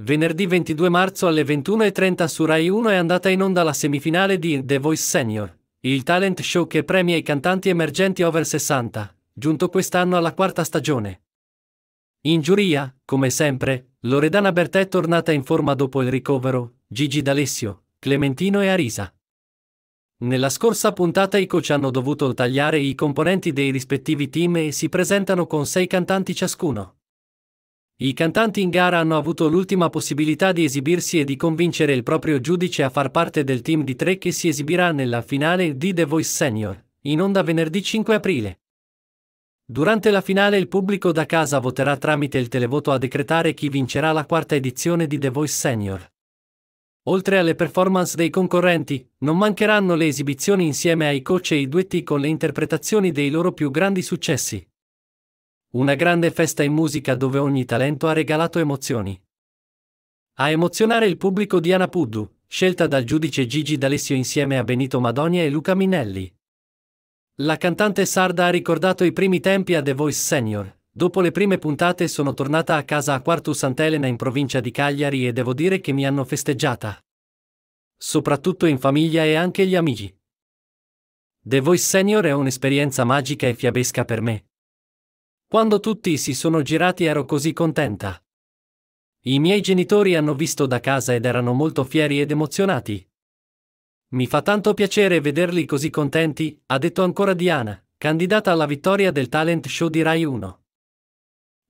Venerdì 22 marzo alle 21.30 su Rai 1 è andata in onda la semifinale di The Voice Senior, il talent show che premia i cantanti emergenti over 60, giunto quest'anno alla quarta stagione. In giuria, come sempre, Loredana Bertè è tornata in forma dopo il ricovero, Gigi D'Alessio, Clementino e Arisa. Nella scorsa puntata i coach hanno dovuto tagliare i componenti dei rispettivi team e si presentano con sei cantanti ciascuno. I cantanti in gara hanno avuto l'ultima possibilità di esibirsi e di convincere il proprio giudice a far parte del team di tre che si esibirà nella finale di The Voice Senior, in onda venerdì 5 aprile. Durante la finale il pubblico da casa voterà tramite il televoto a decretare chi vincerà la quarta edizione di The Voice Senior. Oltre alle performance dei concorrenti, non mancheranno le esibizioni insieme ai coach e i duetti con le interpretazioni dei loro più grandi successi. Una grande festa in musica dove ogni talento ha regalato emozioni. A emozionare il pubblico Diana Puddu, scelta dal giudice Gigi D'Alessio insieme a Benito Madonia e Luca Minelli. La cantante sarda ha ricordato i primi tempi a The Voice Senior. Dopo le prime puntate sono tornata a casa a Quartu Sant'Elena in provincia di Cagliari e devo dire che mi hanno festeggiata. Soprattutto in famiglia e anche gli amici. The Voice Senior è un'esperienza magica e fiabesca per me, quando tutti si sono girati ero così contenta. I miei genitori hanno visto da casa ed erano molto fieri ed emozionati. Mi fa tanto piacere vederli così contenti, ha detto ancora Diana, candidata alla vittoria del talent show di Rai 1.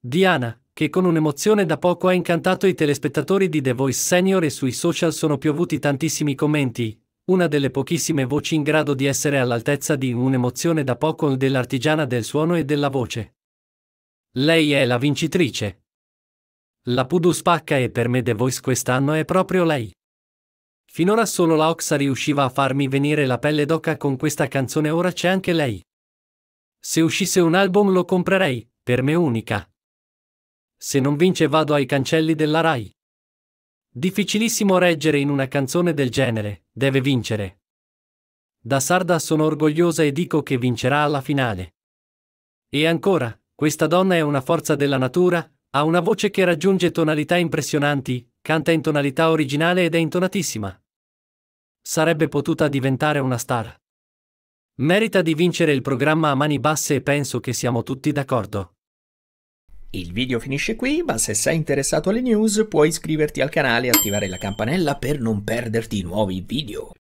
Diana, che con un'emozione da poco ha incantato i telespettatori di The Voice Senior e sui social sono piovuti tantissimi commenti, una delle pochissime voci in grado di essere all'altezza di un'emozione da poco dell'artigiana del suono e della voce. Lei è la vincitrice. La Pudu spacca e per me The Voice quest'anno è proprio lei. Finora solo la Oxa riusciva a farmi venire la pelle d'oca con questa canzone, ora c'è anche lei. Se uscisse un album lo comprerei, per me unica. Se non vince vado ai cancelli della Rai. Difficilissimo reggere in una canzone del genere, deve vincere. Da sarda sono orgogliosa e dico che vincerà alla finale. E ancora, questa donna è una forza della natura, ha una voce che raggiunge tonalità impressionanti, canta in tonalità originale ed è intonatissima. Sarebbe potuta diventare una star. Merita di vincere il programma a mani basse e penso che siamo tutti d'accordo. Il video finisce qui, ma se sei interessato alle news puoi iscriverti al canale e attivare la campanella per non perderti nuovi video.